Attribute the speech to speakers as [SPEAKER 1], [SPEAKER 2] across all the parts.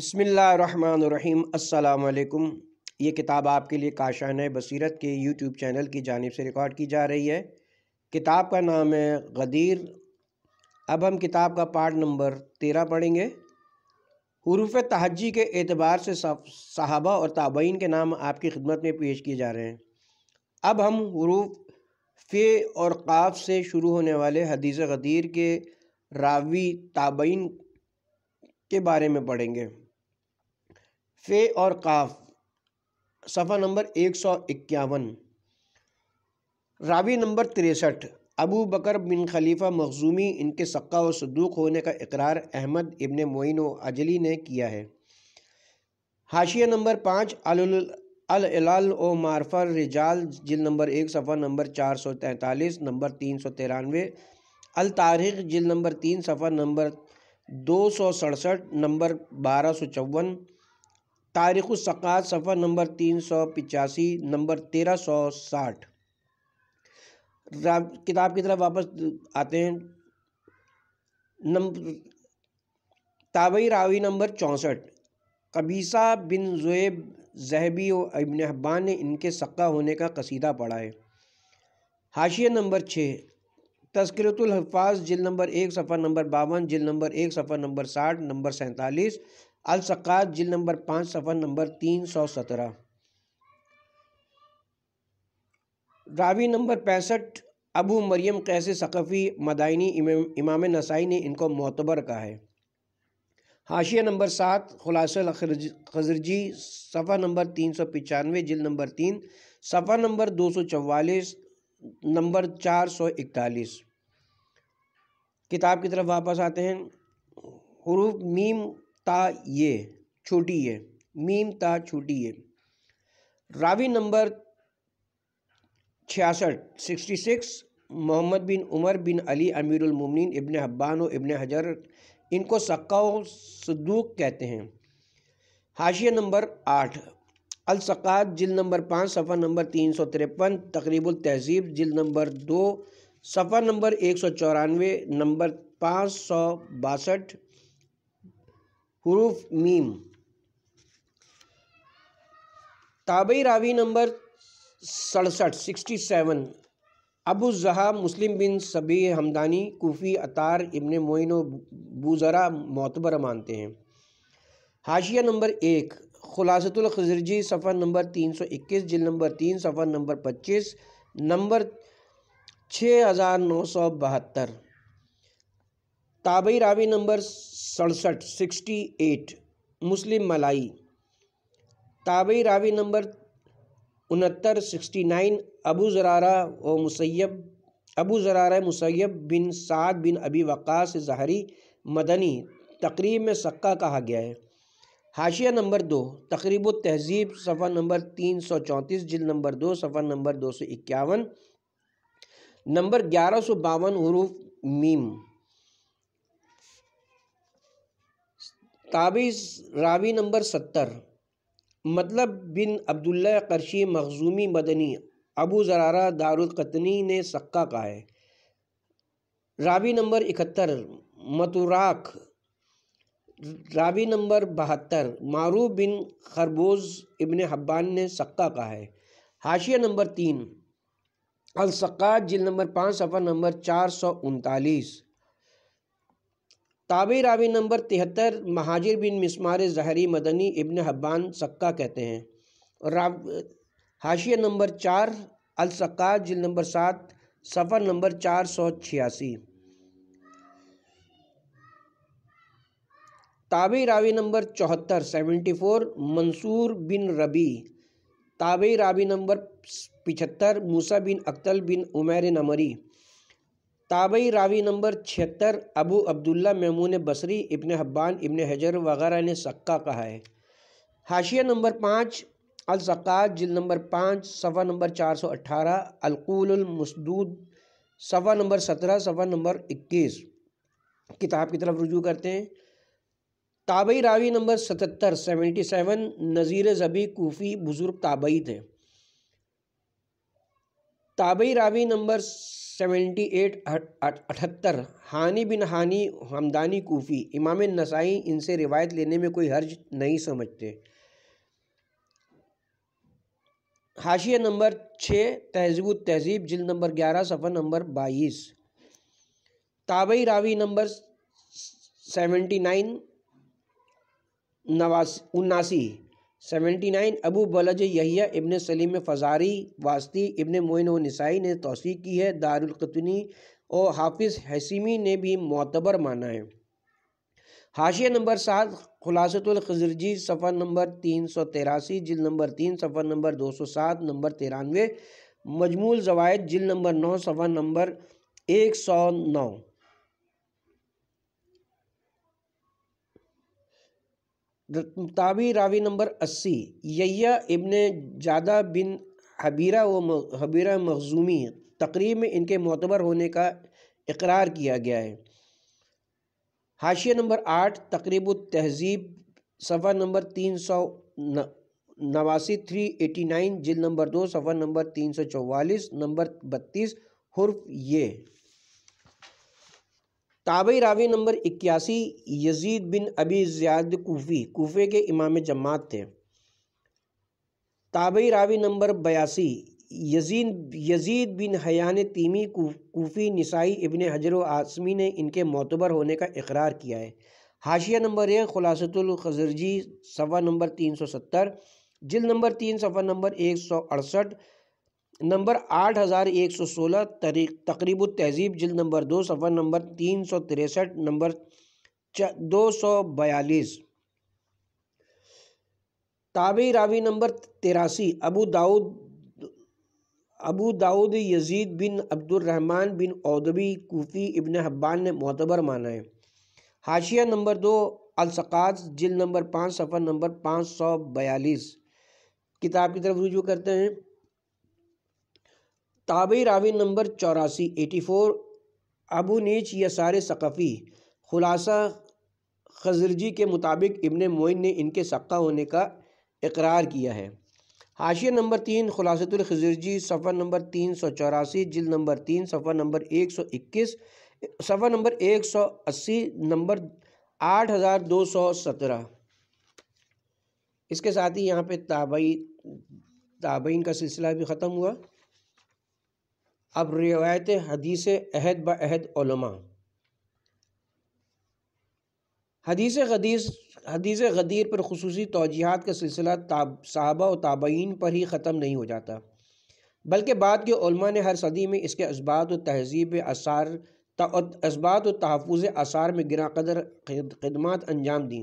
[SPEAKER 1] बसमीम् अल्लाम ये किताब आपके लिए काशान बसीरत के यूट्यूब चैनल की जानब से रिकॉर्ड की जा रही है किताब का नाम है गदीर अब हम किताब का पार्ट नंबर तेरह पढ़ेंगे हरूफ तहजी के एतबार से साहबा और ताबीन के नाम आपकी खिदमत में पेश किए जा रहे हैं अब हम हरूफ फे और काफ से शुरू होने वाले हदीस गदीर के रावी ताबीन के बारे में पढ़ेंगे फ़े और काफ सफ़ा नंबर एक सौ इक्यावन रावी नंबर तिरसठ अबू बकर बिन खलीफा मखजूमी इनके सक्का और सदूक होने का इकरार अहमद इबन मोइन अजली ने किया है हाशिया नंबर पाँच अलाल ओ मारफर रिजाल जिल नंबर एक सफ़ा नंबर चार सौ तैंतालीस नंबर तीन सौ तिरानवे अल तारिक जिल नंबर तीन सफ़ा नंबर दो सौ सड़सठ नंबर बारह सौ चौवन तारीख़ सक़ात सफ़र नंबर तीन सौ पिचासी नंबर तेरह सौ साठ किताब की तरफ वापस आते हैं नंबर ताबई रावी नंबर चौंसठ कबीसा बिन जुएब जहबी और इबन हब्बान ने इनके सक्का होने का कसीदा पढ़ा है हाशिए नंबर छः तस्करतुल्हफाज जिल नंबर एक सफ़र नंबर बावन जिल नंबर एक सफ़र नंबर साठ नंबर सैंतालीस अलसक़ात जिल नंबर पाँच सफ़र नंबर तीन सौ सत्रह रावी नंबर पैंसठ अबू मरियम कैसे सक़फ़ी मदाइनी इमाम नसाई ने इनको मोतबर कहा है हाशिया नंबर सात खुलासल खजरजी सफ़ा नंबर तीन सौ पचानवे जिल नंबर तीन सफ़ा नंबर दो सौ चवालीस नंबर चार सौ इकतालीस किताब की तरफ वापस आते हैं हरूफ मीम ता ये छोटी ये मीम ता छोटी ये रावी नंबर छियासठ सिक्सटी सिक्स मोहम्मद बिन उमर बिन अली अमीरमिन इबन हब्बान और इबन हजर इनको सक्का सदूक कहते हैं हाशिया नंबर आठ अलसक़ात जिल नंबर पाँच सफ़ा नंबर तीन सौ तिरपन तकरीबुल तहजीब जिल नंबर दो सफ़ा नंबर एक सौ चौरानवे नंबर पाँच सौ बासठ हरूफ मीम ताबई रावी नंबर सड़सठ सिक्सटी सेवन अबू जहा मुस्लिम बिन सभी हमदानी कोफ़ी अतार इबन मोइन बुजरा मोतबर मानते हैं हाशिया नंबर एक खुलासतुलखजरजी सफ़र नंबर तीन सौ इक्कीस जिल नंबर तीन सफ़र नंबर पच्चीस नंबर छः हज़ार नौ सौ बहत्तर ताबई रावी नंबर सड़सठ सिक्सटी एट मुस्लिम मलाई ताबई रावी नंबर उनहत्तर सिक्सटी नाइन अबू ज़रारा व मुसैब अबू ज़रारा मुसैब बिन साद बिन अबी वक़ास जहरी मदनी तकरीब में सक्का कहा गया है हाशिया नंबर दो तकरीब तहज़ीब सफ़ा नंबर तीन सौ चौंतीस जिल नंबर दो सफ़ा नंबर दो सौ इक्यावन नंबर ग्यारह सौ बावन हरूफ मीम ताबीज़ रावी नंबर सत्तर मतलब बिन अब्दुल्ला करशी मखजूमी मदनी अबू ज़रारा दारुलकतनी ने सक्का कहा है रावी नंबर इकहत्तर मतुराक रावी नंबर बहत्तर मारू बिन खरबोज इबन हब्बान ने सक्का कहा है हाशिया नंबर तीन अलसक्का जिल नंबर पाँच सफ़र नंबर चार सौ उनतालीस ताबी रावी नंबर तिहत्तर महाजिर बिन मिसमार जहरी मदनी इबन हब्बान सक्का कहते हैं राव हाशिया नंबर चार अलसक्का जिल नंबर सात सफ़र नंबर चार सौ छियासी ताबी रावी नंबर चौहत्तर सेवेंटी फोर मंसूर बिन रबी ताबी रावी नंबर पिछहत्तर मूसा बिन अख्तल बिन उमैर नमरी ताबई रावी नंबर छिहत्तर अबू अब्दुल्ला मेमून बसरी इबन हब्बान इबन हजर वगैरह ने सक्का कहा है हाशिया नंबर पाँच अलसक़ात जिल नंबर पाँच सफ़ा नंबर चार सौ अट्ठारह अलकूलमसदूद सफ़ा नंबर सत्रह सफ़ा नंबर इक्कीस किताब की तरफ रुजू करते हैं ताबई रावी नंबर सतहत्तर सेवेंटी सेवन नज़ीर ज़बी कोफ़ी बुज़ुर्ग ताबई थे ताबई रावी नंबर सेवेंटी एट अठहत्तर हानि बिन हानि हमदानी कोफ़ी इमाम नसाई इनसे रिवायत लेने में कोई हर्ज नहीं समझते हाशिया नंबर छः तहजीब तहजीब जिल नंबर ग्यारह सफर नंबर बाईस ताबई रावी नंबर सेवेंटी नाइन नवासी उन्नासी सेवेंटी नाइन अबू बलज यहिया इबन सलीम फ़जारी वास्ती इबन मोइन नसाई ने तोसी की है दारुलकतनी और हाफिज़ हसीमी ने भी मोतबर माना है हाशिया नंबर सात खुलासतुल्खजरजी सफ़र नंबर तीन सौ तिरासी जिल नंबर तीन सफ़र नंबर दो सौ सात नंबर तिरानवे मजमूल जवायद जिल नंबर नौ सफ़र नंबर एक सौ नौ ताबी रावी नंबर अस्सी यैया इबन ज्यादा बिन हबीरा व हबीरा मखजूमी तकरीब में इनके मोतबर होने का इकरार किया गया है हाशिया नंबर आठ तकरीब तहज़ीब सफ़ा नंबर तीन सौ नवासी थ्री एटी नाइन जिल नंबर दो सफ़ा नंबर तीन सौ चौवालीस नंबर बत्तीस हर्फ ये ताबई रावी नंबर इक्यासी यजीद बिन अबी ज्याद कोफ़ी कोफ़े के इमाम जमात थे ताबई रावी नंबर बयासी यजीद यजीद बिन हयान तीमी कोफ़ी नसाई इबन हजर आसमी ने इनके मोतबर होने का इकरार किया है हाशिया नंबर एक ख़ुलासतुल्खजरजी सफ़ा नंबर तीन सौ सत्तर जिल नंबर तीन सफ़ा नंबर एक सौ अड़सठ नंबर आठ हज़ार एक सौ सोलह तकरीब तहजीब जल्द नंबर दो सफ़र नंबर तीन सौ तिरसठ नंबर दो सौ बयालीस ताबी रावी नंबर तिरासी अबू दाऊद अबू दाऊद यजीद बिन अब्दुलरहमान बिन औदबी कोफ़ी इबन हब्बान ने मोतबर माना है हाशिया नंबर दो अलसक़ात जिल नंबर पाँच सफ़र नंबर पाँच सौ बयालीस किताब की तरफ रुजू करते हैं ताबी रावी नंबर चौरासी एटी फोर अबू नीच या सारे सक़फ़ी खुलासा खजरजी के मुताबिक इबन मोइन ने इनके सक्का होने का इकरार किया है हाशिया नंबर तीन खुलासतुलखजरजी सफ़र नंबर तीन सौ चौरासी जिल नंबर तीन सफ़र नंबर एक सौ इक्कीस सफ़र नंबर एक सौ अस्सी नंबर आठ हज़ार दो सौ सत्रह इसके साथ ही यहाँ पे ताबई ताबईन का सिलसिला भी ख़त्म हुआ अब रिवायत हदीस अहद बहद हदीस गदीस हदीस गदीर पर खसूस तोजीहत का सिलसिला ताब साहबा और ताबीन पर ही ख़त्म नहीं हो जाता बल्कि बाद के ने हर सदी में इसके इसबात और तहजीब आसार इसबात और तहफ़ आसार में गिरा कदर खदमात अंजाम दी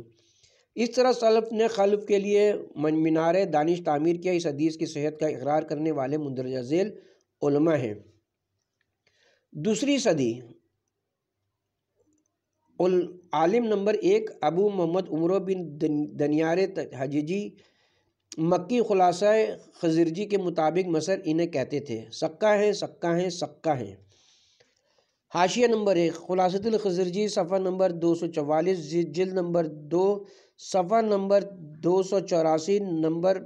[SPEAKER 1] इस तरह सलफ़ ने खलफ के लिए मीनार दानिश तामीर किया इस हदीस की सेहत का इकरार करने वाले मंदरजा झेल हैं दूसरी सदी उल आलिम नंबर एक अबू मोहम्मद उमर बिन दनियार हजीजी मक्की खुलासा खजरजी के मुताबिक मसर इन्हें कहते थे सक्का हैं सक्का हैं सक्का हैं हाशिया नंबर एक खुलासतुल खजिरजी सफ़ा नंबर दो सौ चवालीस जिल नंबर दो सफ़ा नंबर दो सौ चौरासी नंबर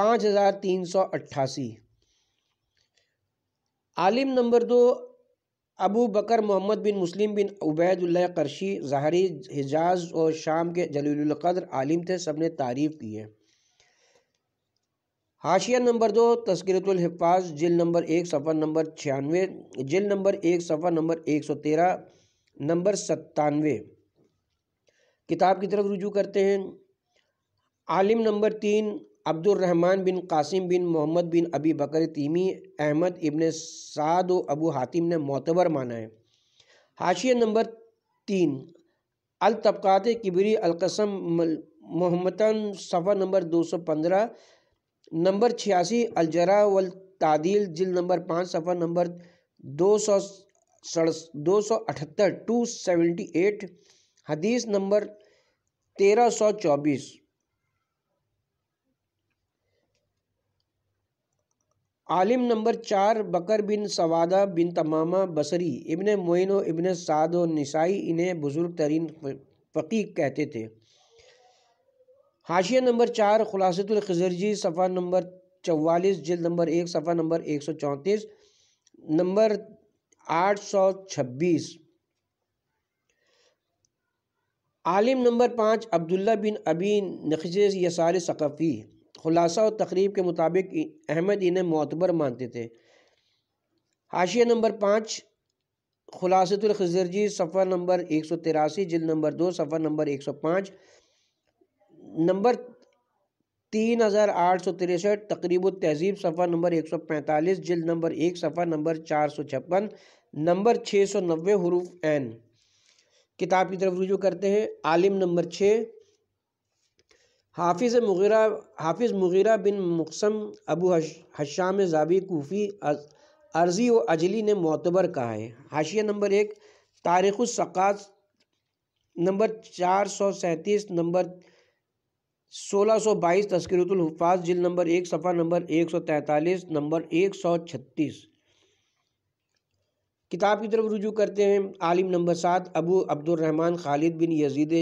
[SPEAKER 1] पाँच हज़ार तीन सौ अट्ठासी आलिम नंबर दो अबू बकर मोहम्मद बिन मुस्लिम बिन उबैदल करशी ज़ाहरी हिजाज और शाम के जलीलकद्र आलिम थे सब ने तारीफ़ की है हाशिया नंबर दो तस्करतुल्हफाज जिल नंबर एक सफ़र नंबर छियानवे जिल नंबर एक सफ़र नंबर एक सौ तेरह नंबर सत्तानवे किताब की तरफ रुजू करते हैं आलिम नंबर तीन अब्दुलरहमान बिन कासिम बिन मोहम्मद बिन अबी बकर तीमी अहमद इबन साद व अबू हातिम ने मोतबर माना है हाशिए नंबर तीन अल तबक़ात किबरी अलकसम मोहम्मतन सफ़ा नंबर दो सौ पंद्रह नंबर छियासी अलजरा वल तादील जिल नंबर पाँच सफ़ा नंबर दो सौ सड़स दो सौ अठहत्तर टू सेवेंटी एट हदीस नंबर तेरह सौ चौबीस आलिम नंबर चार बकर बिन सवादा बिन तमामा बसरी इबन मोइन इबन साद नसाई इन्हें बुज़ुर्ग तरीन फ़कीक कहते थे हाशिया नंबर चार ख़ुलासतुल्खजरजी सफ़ा नंबर चवालीस जल्द नंबर एक सफ़ा नंबर एक सौ चौंतीस नंबर आठ सौ छब्बीस आलिम नंबर पाँच अब्दुल्ला बिन अबी नखज यसार सक़फ़ी खुलासा और तकरीब के मुताबिक अहमद इन्हें मोतबर मानते थे हाशिया नंबर पाँच खुलासतुलखजरजी सफ़र नंबर एक सौ तिरासी जिल नंबर दो सफ़र नंबर एक सौ पाँच नंबर तीन हज़ार आठ सौ तिरसठ तकरीब तहजीब सफ़र नंबर एक सौ पैंतालीस जिल नंबर एक सफ़र नंबर चार सौ छप्पन नंबर छः सौ नबे हरूफ एन किताब की तरफ रुजू करते हैं आलिम नंबर छः हाफिज़ मुगीरा हाफिज़ मुगीरा बिन मुकसम अबू हशाम जावी कोफ़ी अर्जी व अजली ने मोतबर कहा है हाशिया नंबर एक तारीख़ात नंबर चार सौ सैंतीस नंबर सोलह सौ बाईस तस्करतुल्हफाज जिल नंबर एक सफ़ा नंबर एक सौ तैंतालीस नंबर एक सौ छत्तीस किताब की तरफ रुजू करते हैं आलिम नंबर सात अबू अब्दुलरहमान खालिद बिन यजीद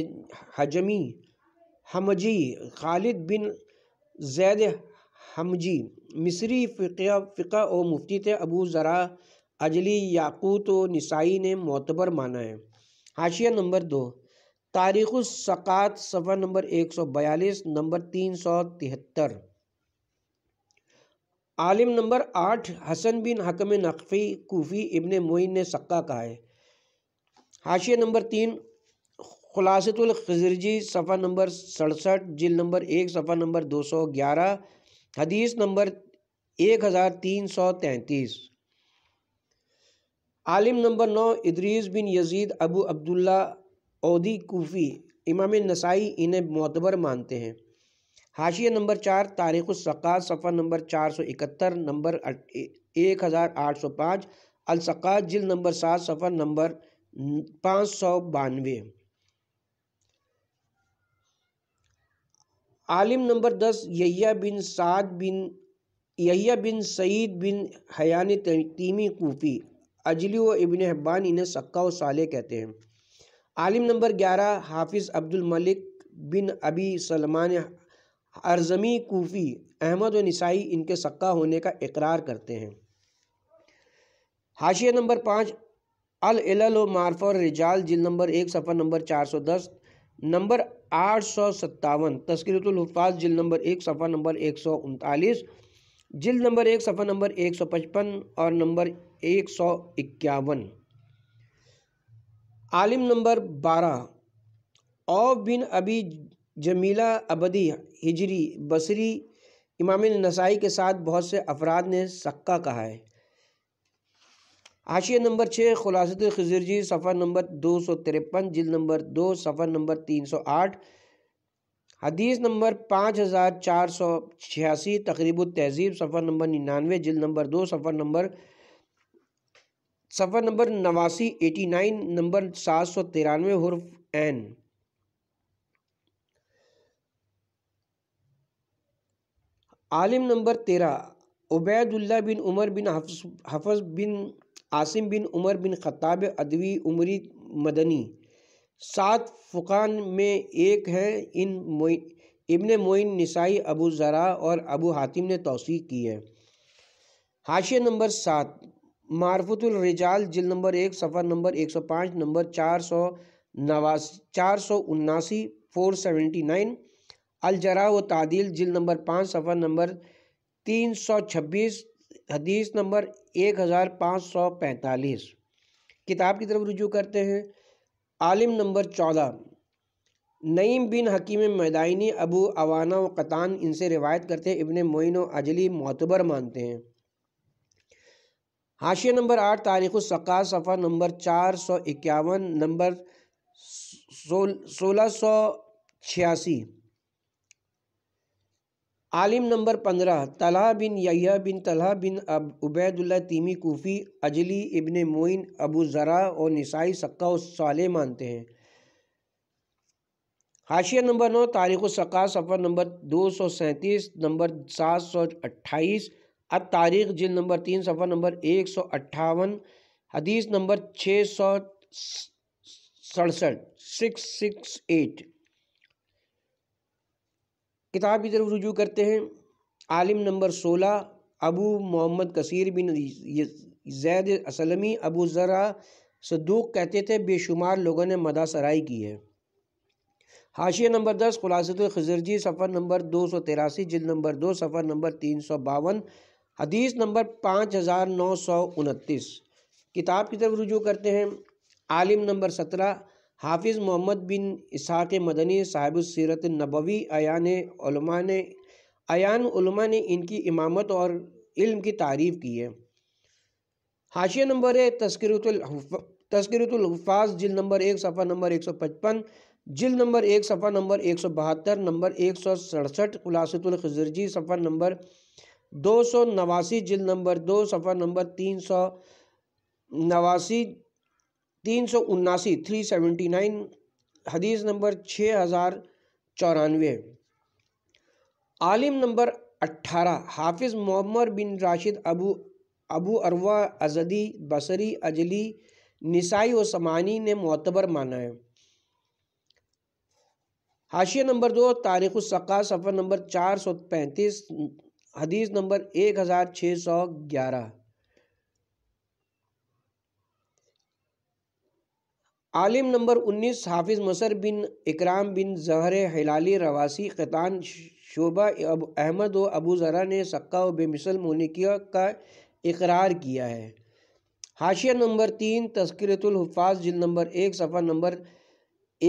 [SPEAKER 1] हजमी हमजी खालिद बिन जैद हमजी मिस्री फ़िका फ़िका और मुफ्ती थे अबू ज़रा अजली याकूत व नसाई ने मोतबर माना है हाशिया नंबर दो तारीख़ सक़ात सफ़ा नंबर एक सौ बयालीस नंबर तीन सौ तिहत्तर आलिम नंबर आठ हसन बिन हकम नकफ़ी कोफ़ी इबन मोइन ने सक्का कहा है हाशिया नंबर तीन ख़ुलासतुल्खजरजी सफ़ा नंबर सड़सठ जिल नंबर एक सफ़ा नंबर दो सौ ग्यारह हदीस नंबर एक हज़ार तीन सौ तैंतीस आलिम नंबर नौ इदरीस बिन यजीद अबू अब्दुल्ला ओदी कोफ़ी इमाम नसाई इन्हें मोतबर मानते हैं हाशिया नंबर चार तारीख़ा सफ़ा नंबर चार सौ इकहत्तर नंबर एक हज़ार आठ सौ पाँच अलसक़ात जिल नंबर सात सफ़ा नंबर पाँच सौ बानवे आलिम नंबर दस यहिया बिन साद बिन यहिया बिन सईद बिन हयान तीमी कोफ़ी अजली व इबन हब्बान इन्हें सक्का व साले कहते हैं आलिम नंबर ग्यारह हाफिज़ अब्दुल मलिक बिन अबी सलमान अरजमी कोफ़ी अहमद व नसाई इनके सक्का होने का इकरार करते हैं हाशिया नंबर पाँच अल व मारफ़ और रिजाल जिल नंबर एक सफ़र नंबर चार सौ दस नंबर आठ सौ सत्तावन तस्करतुल्हफाज जिल नंबर एक सफ़ा नंबर एक सौ उनतालीस जिल नंबर एक सफ़ा नंबर एक सौ पचपन और नंबर एक सौ इक्यावन आलिम नंबर बारह औ बिन अबी जमीला अबदी हिजरी बसरी इमाम नसाई के साथ बहुत से अफराद ने सक्का कहा है आशिया नंबर छः खुलासत खजर जी सफ़र नंबर दो सौ तिरपन जिल नंबर दो सफर नंबर तीन सौ आठ हदीस नंबर पाँच हज़ार चार सौ छियासी तकरीब तहजीब सफर नंबर निन्यानवे जिल नंबर दो सफर नंबर सफ़र नंबर नवासी एटी नाइन नंबर सात सौ तिरानवे हरफ एन आलिम नंबर तेरह उबैदुल्ला बिन उमर बिन हफ हफज बिन आसिम बिन उमर बिन ख़ाब अदवी उमरी मदनी सात फ़ुकान में एक हैं इन इबन मोइन नसाई अबू ज़रा और अबू हातिम ने तोसी की है हाशिया नंबर सात मारफतुलरजाल जिल नंबर एक सफ़र नंबर एक सौ पाँच नंबर चार सौ नवासी चार सौ उन्नासी फोर सेवेंटी नाइन अलजरा व तादील जिल नंबर पाँच सफ़र नंबर तीन सौ छब्बीस हदीस नंबर एक हज़ार पाँच सौ पैंतालीस किताब की तरफ रुजू करते हैं आलिम नंबर चौदह नईम बिन हकीम मैदानी अबू अवाना व कतान इनसे रिवायत करते हैं इबन मोइन अजली मोतबर मानते हैं हाशिया नंबर आठ तारीख सका सफ़ा नंबर चार सौ इक्यावन नंबर सोलह सौ छियासी आलिम नंबर पंद्रह तलहा बिन यहिया बिन तलहा बिन अब उबैदुल्ल तीमी कोफ़ी अजली इबन मोइन अबू ज़रा और नसाई सक्का साले मानते हैं हाशिया नंबर नौ तारीख़ सका सफ़र नंबर दो सौ सैंतीस नंबर सात सौ अट्ठाईस अब तारीख जिल नंबर तीन सफ़र नंबर एक सौ अट्ठावन हदीस नंबर छः सौ सड़सठ सिक्स सिक्स एट किताब की तरफ रुजू करते हैं आलिम नंबर सोलह अबू मोहम्मद कसीर बिन जैद असलमी अबू ज़रा सदूक कहते थे बेशुमार लोगों ने मदासराई की है हाशिया नंबर दस खुलासतरजी सफ़र नंबर दो सौ तिरासी जिल नंबर दो सफ़र नंबर तीन सौ बावन हदीस नंबर पाँच हज़ार नौ सौ उनतीस किताब की तरफ रुजू करते हैं आलिम नंबर सत्रह हाफिज़ मोहम्मद बिन इसाक़ मदनी साहिब सीरत नबवी अयान ने अयान उलमा ने इनकी इमामत और इल्म की तारीफ़ की है हाशिया नंबर है तस्करतुल्फाज जिल नंबर एक सफ़ा नंबर एक सौ पचपन जिल नंबर एक सफ़ा नंबर एक सौ बहत्तर नंबर एक सौ सड़सठ खुलासतुल्खजरजी सफ़ा नंबर दो सौ नवासी जिल नंबर दो सफ़ा नंबर तीन सौ नवासी तीन सौ उन्नासी थ्री सेवेंटी नाइन हदीस नंबर छः हज़ार चौरानवे आलिम नंबर अट्ठारह हाफिज़ मोहम्मद बिन राशिद अबू अबू अरवा अजदी बसरी अजली निसाई व समानी ने मोतबर माना है हाशिया नंबर दो तारीख सका सफ़र नंबर चार सौ पैंतीस हदीस नंबर एक हज़ार छः सौ ग्यारह आलिम नंबर 19 हाफिज़ मसर बिन इकराम बिन जहर हिलाली रवासी ख़तान शोबा अहमद व अबू ज़रा ने सक्का और बेमिसल मोनिकिया का इकरार किया है हाशिया नंबर तीन तस्करतुल्फाज जिल नंबर एक सफ़ा नंबर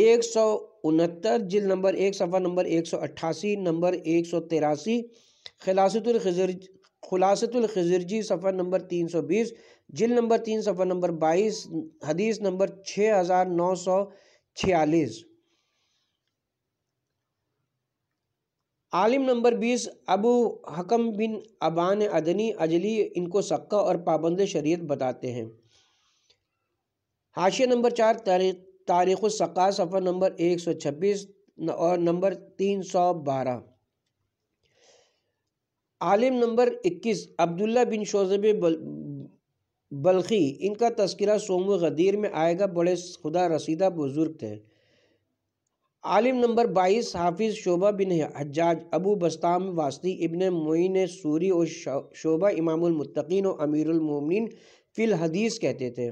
[SPEAKER 1] एक सौ उनहत्तर जिल नंबर एक सफ़ा नंबर एक सौ अट्ठासी नंबर एक सौ तिरासी खिलासतुलखजर खुलासतुलखजरजी सफ़ा नंबर तीन सौ बीस जिल नंबर तीन सफर नंबर बाईस हदीस नंबर छः हज़ार नौ सौ छियालीस आलिम नंबर बीस अबू हकम बिन अबान अदनी अजली इनको सक्का और पाबंद शरीयत बताते हैं हाशिया नंबर चार तारीख तारीख़ सफ़र नंबर एक सौ छब्बीस और नंबर तीन सौ बारह आलिम नंबर इक्कीस अब्दुल्ला बिन शोजब बल्कि इनका तस्करा सोम गदीर में आएगा बड़े खुदा रसीदा बुज़ुर्ग थे आलिम नंबर बाईस हाफिज़ शोबा बिन हजाज अबू बस्ताम वास्ती इबन मोइन सूरी और शोबा इमामुलमतकीन और अमीरमिन फ़िल हदीस कहते थे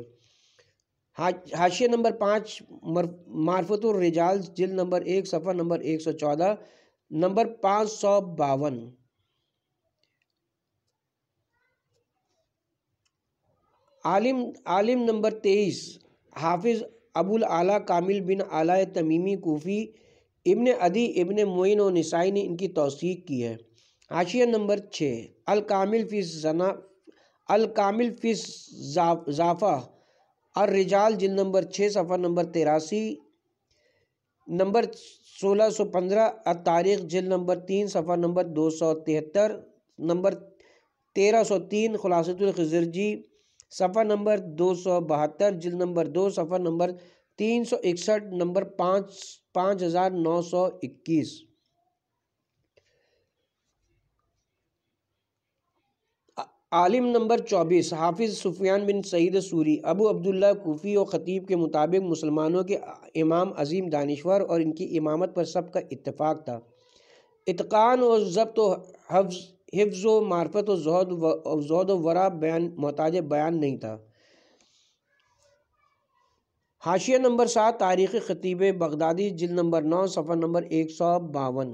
[SPEAKER 1] हाशिए नंबर पाँच मार्फतुलरजाल जिल नंबर एक सफ़र नंबर एक सौ चौदह नंबर पाँच सौ बावन आलिम आलिम नंबर तेईस हाफिज़ अबुल आला कामिल बिन आला तमीमी कोफ़ी इबन अदी इब्न मोइन और नसाई ने इनकी तोसीक की है हाशिया नंबर छः अलकामिल फ़िस जना अलकामिल फ़िस जाफ़ा और रिजाल जिल नंबर छः सफ़ा नंबर तिरासी नंबर सोलह सौ पंद्रह तारीख जिल नंबर तीन सफ़ा नंबर दो सौ तिहत्तर नंबर तेरह सौ तीन खुलासतुल सफ़ा नंबर दो सौ बहत्तर जिल नंबर दो सफ़ा नंबर तीन सौ इकसठ नंबर पाँच पाँच हज़ार नौ सौ इक्कीस आलिम नंबर चौबीस हाफिज़ सुफियान बिन सईद सूरी अबू अब्दुल्ला कोफ़ी और ख़तीब के मुताबिक मुसलमानों के इमाम अजीम दानश्वर और इनकी इमामत पर सबका इतफाक था इतकान और जब्त हफ्ज़ हिफ्ज़ व मार्फत व जहद वरा बयान मोहताज बयान नहीं था हाशिया नंबर सात तारीख़ ख़तीब बगदादी जिल नंबर नौ सफ़र नंबर एक सौ बावन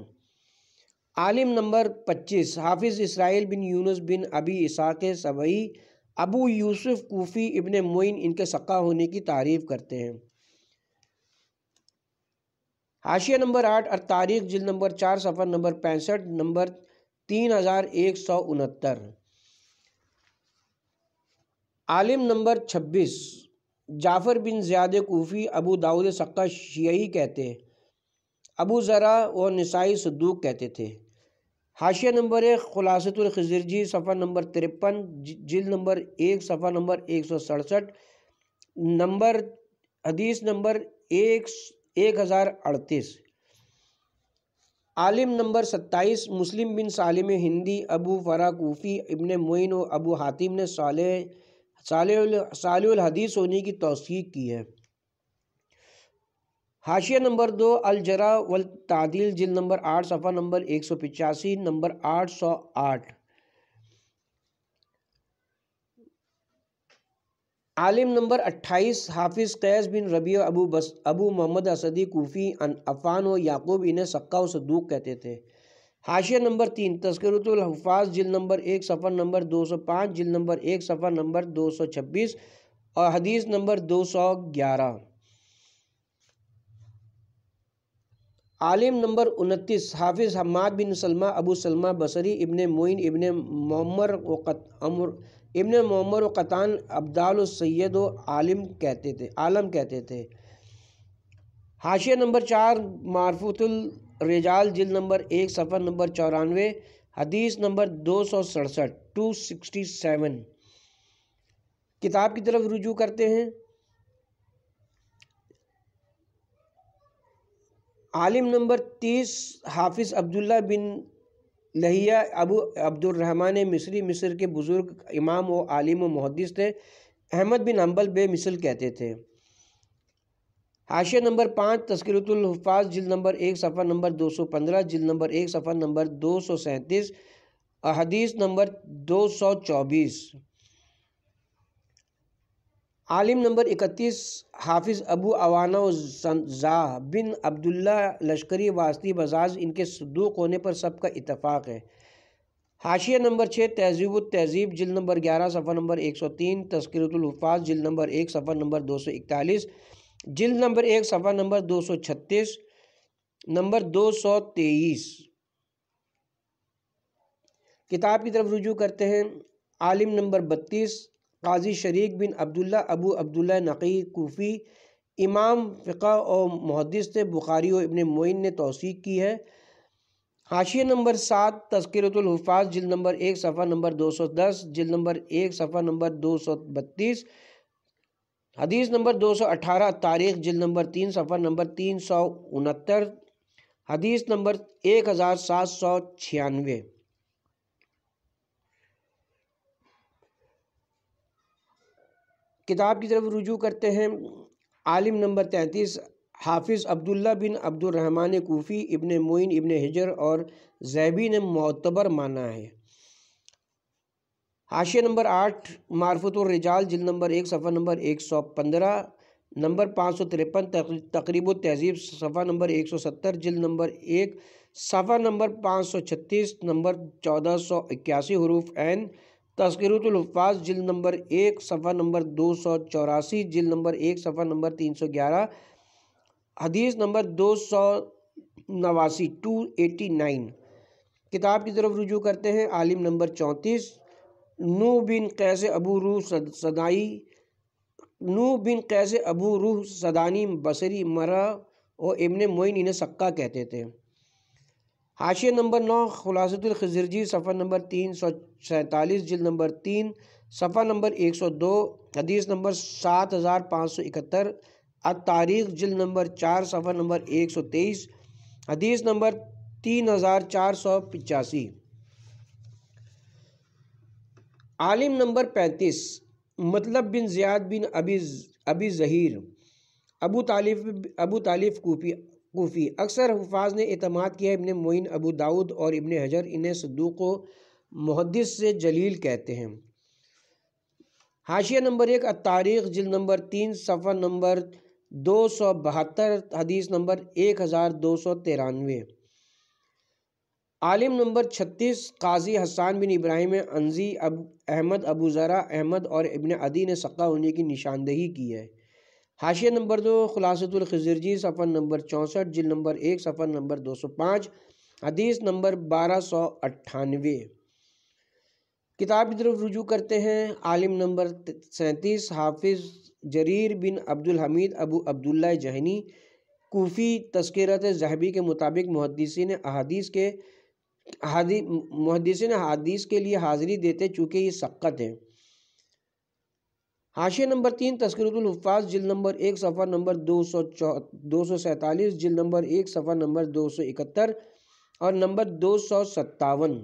[SPEAKER 1] आलिम नंबर पच्चीस हाफिज़ इसराइल बिन यूनुस बिन अबी इसाक सबई अबू यूसुफ कोफ़ी इबन मोइन इनके सक्का होने की तारीफ़ करते हैं हाशिया नंबर आठ और तारीख जिल नंबर चार सफ़र नंबर पैंसठ नंबर तीन हज़ार एक सौ उनहत्तर आलिम नंबर छब्बीस जाफ़र बिन ज़्याद कोफ़ी अबू दाऊद सक्का शियाई कहते अबू ज़रा व नसाई सद्दूक कहते थे हाशिया नंबर एक ख़ुलासतुलखिजरजी सफ़ा नंबर तिरपन जिल नंबर एक सफ़ा नंबर एक सौ सड़सठ नंबर हदीस नंबर एक एक हज़ार अड़तीस आलिम नंबर 27 मुस्लिम बिन सालिम हिंदी अबू फरा कोफ़ी इबन मोइन और अबू हातिम ने साल साल हदीस होने की तोसीक की है हाशिया नंबर दो अलजरा वल तादिल जिल नंबर आठ सफ़ा नंबर एक सौ पिचासी नंबर आठ सौ आठ आलिम नंबर 28 हाफिज़ कैस बिन रबी अबू बस अबू मोहम्मद असदी कोफ़ी अफ़ान व याकूब इन्हें सक्का व सदूक कहते थे हाशिया नंबर तीन तस्करतुल्हफाज जिल नंबर एक सफ़र नंबर 205 जिल नंबर एक सफ़र नंबर 226 और हदीस नंबर 211 आलिम नंबर उनतीस हाफिज़ हमाद बिन सलमा अबू सलमा बसरी इबन मोइन इबन ममर वक़त अमर इबन ममर वक़तान अब्दाल सैद आलिम कहते थे आलम कहते थे हाशिया नंबर चार मारफतुल रिजाल जिल नंबर एक सफ़र नंबर चौरानवे हदीस नंबर दो सौ सड़सठ टू सिक्सटी सेवन किताब की तरफ रुजू करते हैं आलिम नंबर तीस हाफिज़ अब्दुल्ला बिन लहिया अबू अब्दुलरहमान मिस्री मिस्र के बुज़ुर्ग इमाम व आलिम व मुहदस थे अहमद बिन बे मिसल कहते थे हाशिया नंबर पाँच तस्करतुल्फाज जिल नंबर एक सफ़ा नंबर दो सौ पंद्रह जिल नंबर एक सफ़ा नंबर दो सौ सैंतीस अहदीस नंबर दो सौ चौबीस आलिम नंबर इकतीस हाफिज़ अबू अवाना जा बिन अब्दुल्ला लश्करी वास्ती बजाज इनके सदूक होने पर सबका इतफ़ाक़ है हाशिया नंबर छः तहजीब तहजीब जिल नंबर ग्यारह सफ़र नंबर एक सौ तीन तस्करतुल्फाज जिल नंबर एक सफ़र नंबर दो सौ इकतालीस जिल नंबर एक सफ़ा नंबर दो सौ छत्तीस नंबर दो सौ तेईस किताब की तरफ रुजू करते हैं आलिम नंबर बत्तीस काजी शरीक बिन अब्दुल्ला अबू अब्दुल्ला नकी कोफ़ी इमाम फ़िका और मुहदस से बुखारी और इबन मोइन ने तोसीक की है हाशिए नंबर सात तस्करतुल्हफाज जल नंबर एक सफ़ा नंबर दो सौ दस जल नंबर एक सफ़ा नंबर दो सौ बत्तीस हदीस नंबर दो सौ अठारह तारीख जल नंबर तीन सफ़ा नंबर तीन सौ उनहत्तर हदीस नंबर एक हज़ार सात सौ छियानवे किताब की तरफ रुजू करते हैं आलिम नंबर तैंतीस हाफिज़ अब्दुल्ला बिन अब्दुलरहमान कोफ़ी इबन मोइन इबन हिजर और जैबी ने मोतबर माना है हाशिया नंबर आठ मारफतुलरजाल जिल नंबर एक सफ़ा नंबर एक सौ पंद्रह नंबर पाँच सौ तिरपन तकरीब तहजीब सफ़ा नंबर एक सौ सत्तर जिल नंबर एक सफ़ा नंबर पाँच सौ छत्तीस नंबर चौदह सौ इक्यासी हरूफ एन हफाज जिल नंबर एक सफ़ा नंबर दो सौ चौरासी जिल नंबर एक सफ़ा नंबर तीन सौ ग्यारह हदीस नंबर दो सौ नवासी टू एटी नाइन किताब की तरफ रुजू करते हैं आलिम नंबर चौंतीस नू बिन कैस अबू रूह सदाई नू बिन कैस अबू रूह सदानी बसरी मरा और इबन मोइन इन्हें सक्का कहते थे हाशिया नंबर नौ खुलासतुलखजरजी सफ़ा नंबर तीन सौ सैंतालीस जिल नंबर तीन सफ़ा नंबर एक सौ दो हदीस नंबर सात हज़ार पाँच सौ इकहत्तर तारीख जिल नंबर चार सफ़ा नंबर एक सौ तेईस हदीस नंबर तीन हज़ार चार सौ पचासी आलिम नंबर पैंतीस मतलब बिन ज़ियाद बिन अबी अबी ज़हीर अबू तालिफ अबू तालिफ कूफी कोफ़ी अक्सर हफाज ने अतमाद किया इबन मोइन अबू दाऊद और इबन हजर इन्हें सदूक मुहदस से जलील कहते हैं हाशिया नंबर एक तारीख जिल नंबर तीन सफ़र नंबर दो सौ बहत्तर हदीस नंबर एक हज़ार दो सौ तिरानवे आलिम नंबर छत्तीस काजी हसान बिन इब्राहिम अनजी अब अहमद अबू ज़रा अहमद और इबन अदी ने सका होने की निशानदही की है हाशिया नंबर दो जी सफ़र नंबर चौंसठ जिल नंबर एक सफ़र नंबर दो सौ पाँच हदीस नंबर बारह सौ अट्ठानवे किताब की तरफ रुजू करते हैं आलिम नंबर सैंतीस हाफिज़ जरीर बिन अब्दुल हमीद अबू अब्दुल्ला जहनी कोफ़ी तस्करत जहबी के मुताबिक ने अहादीस के हादी ने हदीस के लिए हाज़िरी देते चूँकि ये सक्क़त हैं हाशिए नंबर तीन तस्करतुल्फाज जिल नंबर एक सफ़ा नंबर दो सौ चौ दो सौ सैंतालीस जिल नंबर एक सफ़ा नंबर दो सौ इकहत्तर और नंबर दो सौ सत्तावन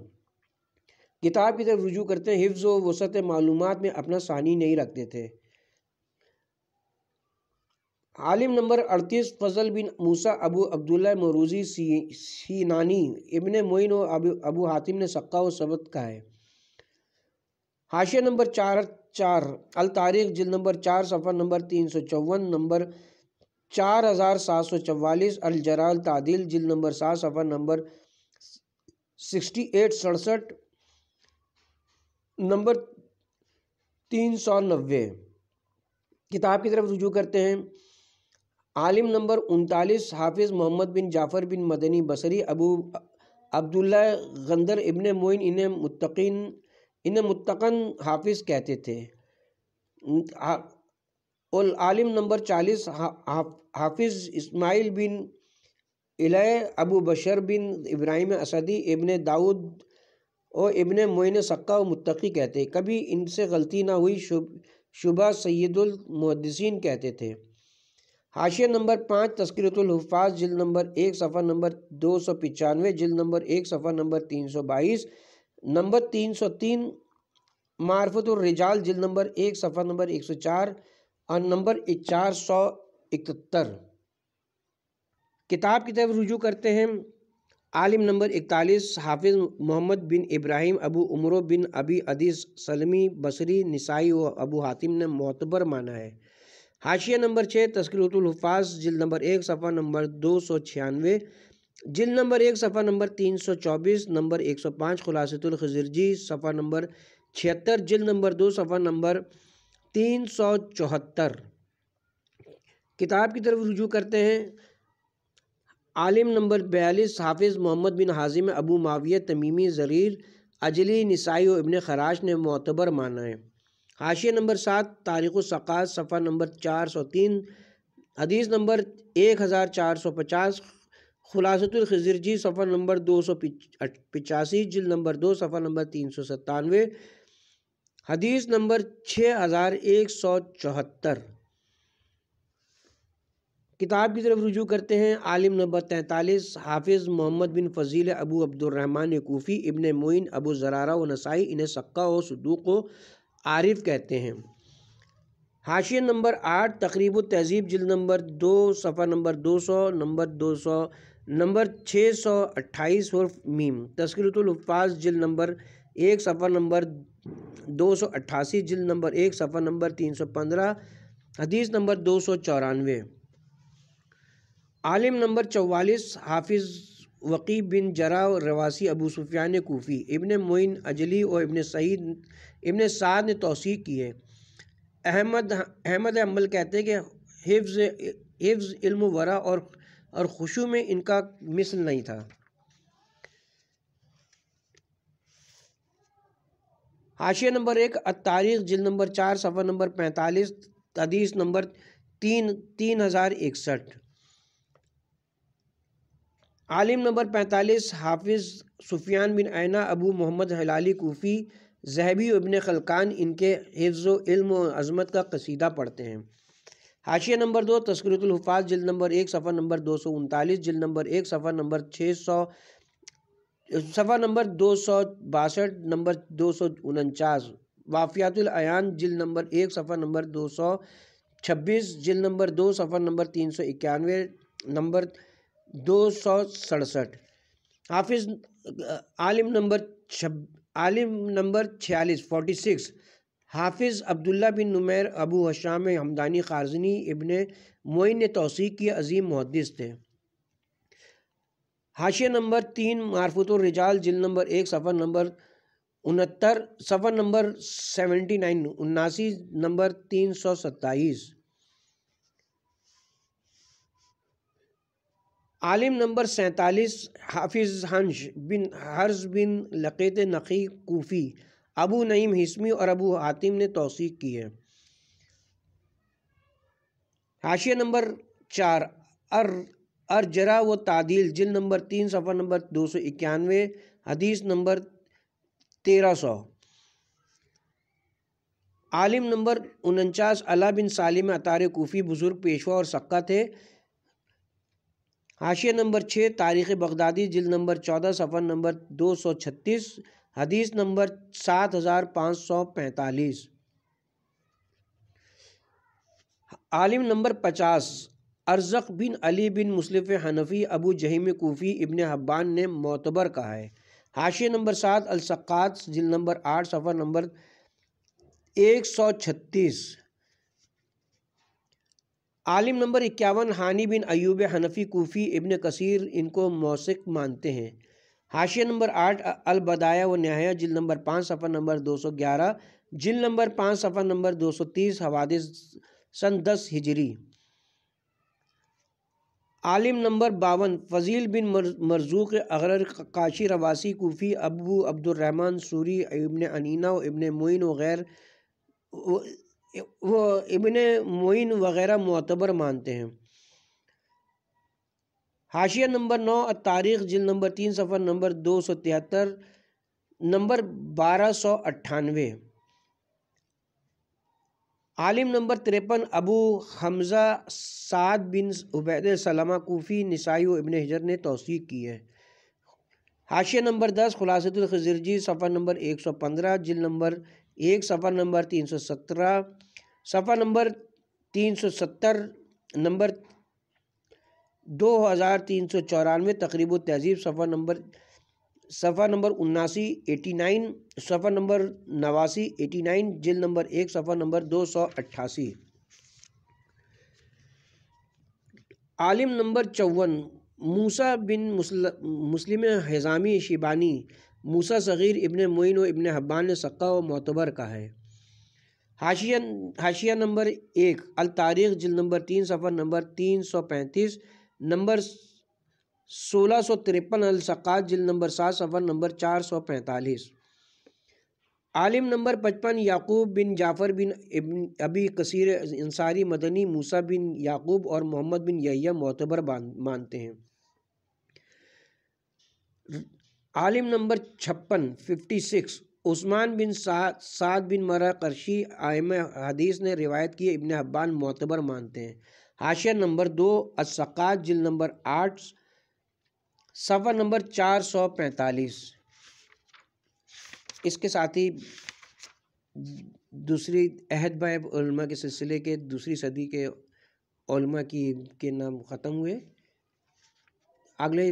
[SPEAKER 1] किताब की तरफ रुजू करते हैं हिफ्ज़ वसत मालूम में अपना सानी नहीं रखते थे आलिम नंबर अड़तीस फजल बिन मूसा अबू अब्दुल्ला मरूजी सी सीनानी इबन मोइन और अबू हातिम ने सक्का व सबक कहा है हाशिया नंबर चार चार अल तारीख जिल नंबर चार सफ़ा नंबर तीन सौ चौवन नंबर चार हज़ार सात सौ चवालीस अल जराल तादिल जिल नंबर सात सफ़ा नंबर सिक्सटी एट सड़सठ नंबर तीन सौ नब्बे किताब की तरफ रुजू करते हैं आलिम नंबर उनतालीस हाफिज़ मोहम्मद बिन जाफ़र बिन मदनी बसरी अबू अब्दुल्ला गंदर इबन मोइन इन्हें मुतकीन इन्हें मुतकन हाफिज कहते थे आलिम नंबर चालीस हाफिज इस्माइल बिन इलय अबू बशर बिन इब्राहिम असदी इबन दाऊद और इबन मोइन सक्का और मुतकी कहते कभी इनसे गलती ना हुई शुभ शुबा सैदुलमहदसिन कहते थे हाशिया नंबर पाँच तस्करतुल्फाज जिल नंबर एक सफ़ा नंबर दो सौ पचानवे जिल नंबर एक सफ़ा नंबर तीन सौ बाईस नंबर तीन सौ तीन मार्फत और रिजाल जिल नंबर एक सफ़ा नंबर एक सौ चार और नंबर चार सौ इकहत्तर किताब की तरफ रुजू करते हैं आलिम नंबर इकतालीस हाफिज़ मोहम्मद बिन इब्राहिम अबू उमरो बिन अबी अदीस सलमी बसरी नसाई व अबू हातिम ने मोतबर माना है हाशिया नंबर छः तस्करतुल्फाज जिल नंबर एक सफ़ा नंबर दो सौ छियानवे जिल नंबर एक सफ़ा नंबर तीन सौ चौबीस नंबर एक सौ पाँच जी सफ़ा नंबर छिहत्तर जिल नंबर दो सफ़ा नंबर तीन सौ चौहत्तर किताब की तरफ रुजू करते हैं आलिम नंबर बयालीस हाफिज़ मोहम्मद बिन हाजिम अबू माविया तमीमी ज़रीर अजली नसाई और इबन खराश ने मोतबर माना है हाशिया नंबर सात तारीख़ सफ़ा नंबर चार सौ तीन हदीस नंबर एक हज़ार चार सौ पचास खुलासतुलखिजर जी सफ़र नंबर दो सौ पिचासी जिल नंबर दो सफ़र नंबर तीन सौ सत्तानवे हदीस नंबर छः हज़ार एक सौ चौहत्तर किताब की तरफ रुजू करते हैं आलिम नंबर तैंतालीस हाफिज़ मोहम्मद बिन फ़जील अबू अब्दुलरहमान कोफ़ी इबन मोइन अबू ज़रारा व नसाई इन्हें सक्का और सदूक व आरिफ कहते हैं हाशिए नंबर आठ तकरीब तहज़ीब जिल नंबर दो सफ़र नंबर दो सौ नंबर दो सौ नंबर छः सौ अट्ठाईस और मीम तस्करतुल्फाज तो जिल नंबर एक सफ़र नंबर दो सौ अट्ठासी जिल नंबर एक सफ़र नंबर तीन सौ पंद्रह हदीस नंबर दो सौ चौरानवे आलिम नंबर चौवालीस हाफिज़ वकी बिन जरा रवासी अबू सुफियान कोफ़ी इबन मोइन अजली और इबन सईद इबन साद ने तोसी की है अहमद अहमद अम्बल कहते हैं कि हिफ्ज़ हिफ्ज़ इल्म वरा और और खुशू में इनका मिसल नहीं था हाशिया नंबर एक तारीख जिल नंबर चार सफर नंबर पैंतालीस तदीस नंबर तीन तीन हज़ार इकसठ आलिम नंबर पैंतालीस हाफिज़ सुफियान बिन आना अबू मोहम्मद हलाली कोफ़ी जहबी अबन खलकान इनके हिफ्ज़ इल्म अजमत का कसीदा पढ़ते हैं हाशिया नंबर दो तस्करतुल्फाज जिल नंबर एक सफ़ा नंबर दो सौ उनतालीस जिल नंबर एक सफ़ा नंबर छः सौ सफ़ा नंबर दो सौ बासठ नंबर दो सौ उनचास वाफ़ियातुलयान जिल नंबर एक सफ़ा नंबर दो सौ छब्बीस जिल नंबर दो सफ़ा नंबर तीन सौ इक्यानवे नंबर दो सौ सड़सठ हाफिज़ आलिम नंबर छब आलिम नंबर छियालीस फोर्टी सिक्स हाफिज़ अब्दुल्ला बिन नुमैर अबू हशाम हमदानी खारजनी इबन मोइन ने तोसी के अजीम मुहदस थे हाशिया नंबर तीन मारफतरजाल जिल नंबर एक सफ़र नंबर उनहत्तर सफ़र नंबर सेवेंटी नाइन उन्नासी नंबर तीन सौ सत्ताईस आलिम नंबर सैंतालीस हाफिज़ हंश बिन हर्ज बिन लक़ीत नक़ी कोफ़ी अबू नईम हिस्मी और अबू हातिम ने तोसी की है हाशिया नंबर चार अर अरजरा व तादील जिल नंबर तीन सफर नंबर दो सौ इक्यानवे हदीस नंबर तेरह सौ आलिम नंबर उनचास अला बिन सालिम अतार कोफ़ी बुज़ुर्ग पेशवा और सक्का थे हाशिया नंबर छः तारीख़ बगदादी जिल नंबर चौदह सफ़र नंबर दो सौ छत्तीस हदीस नंबर सात हज़ार पाँच सौ पैंतालीस आलिम नंबर पचास अरजक बिन अली बिन मुसलिफ हनफ़ी अबू जहीम कोफ़ी इबन हब्बान ने मोतबर कहा है हाशिए नंबर सात अलसक़ात जिल नंबर आठ सफ़र नंबर एक सौ छत्तीस आलिम नंबर इक्यावन हानि बिन अयूब हनफ़ी कोफ़ी इबन कसीर इनको मौसक मानते हैं हाशिया नंबर आठ अलबदाया व नहाय जिल नंबर पाँच सफ़र नंबर दो सौ ग्यारह जिल नंबर पाँच सफ़र नंबर दो सौ तीस हवादिस सन दस हिजरी आलिम नंबर बावन फ़जील बिन मरजूक अगर काशी रवासी कोफ़ी अबू अब्दुलरहमान सूरी इबन अनीना व इबन मोइन वगैर वो इबन मोइन वगैरह मतबर मानते हैं हाशिया नंबर नौ तारीख जिल नंबर तीन सफ़र नंबर दो सौ तिहत्तर नंबर बारह सौ अट्ठानवे आलिम नंबर तिरपन अबू हमज़ा साद बिन उबैद सलामा कोफ़ी नसाई इबन हजर ने तोसीक की है हाशिया नंबर दस खुलासतुलखजरजी सफ़र नंबर एक सौ पंद्रह जिल नंबर एक सफ़र नंबर तीन सौ सत्रह सफ़र नंबर तीन सौ सत्तर नंबर दो हज़ार तीन सौ चौरानवे तकरीब तहजीब सफ़ा नंबर सफ़ा नंबर उन्नासी एटी नाइन सफ़ा नंबर नवासी एटी नाइन जिल नंबर एक सफ़ा नंबर दो सौ अट्ठासी आलिम नंबर चौवन मूसा बिन मुस्लिम हज़ामी शिबानी मूसा सग़ीर इबन मोइन व इबन हब्बान सक्का व मोतबर का है हाशिया हाशिया नंबर एक अल तारीख़ जिल नंबर तीन सफ़र नंबर तीन सौ पैंतीस नंबर सोलह सौ तिरपन अलसक़ात जिल नंबर सात सफ़र नंबर चार सौ पैंतालीस आलिम नंबर पचपन याकूब बिन जाफ़र बिन अबी कसीर अंसारी मदनी मूसा बिन याकूब और मोहम्मद बिन यहिया मोतबर मानते हैं आलिम नंबर छप्पन फिफ्टी सिक्स उस्मान बिन साद साद बिन मरा करशी आयम हदीस ने रिवायत की इबन अब्बान मोतबर मानते हैं हाशिया नंबर दो असकात जिल नंबर आठ सफ़ा नंबर चार सौ पैंतालीस इसके साथ ही दूसरी अहद बैबा के सिलसिले के दूसरी सदी के की के नाम ख़त्म हुए अगले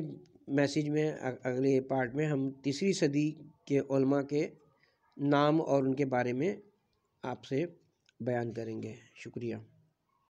[SPEAKER 1] मैसेज में अगले पार्ट में हम तीसरी सदी के के नाम और उनके बारे में आपसे बयान करेंगे शुक्रिया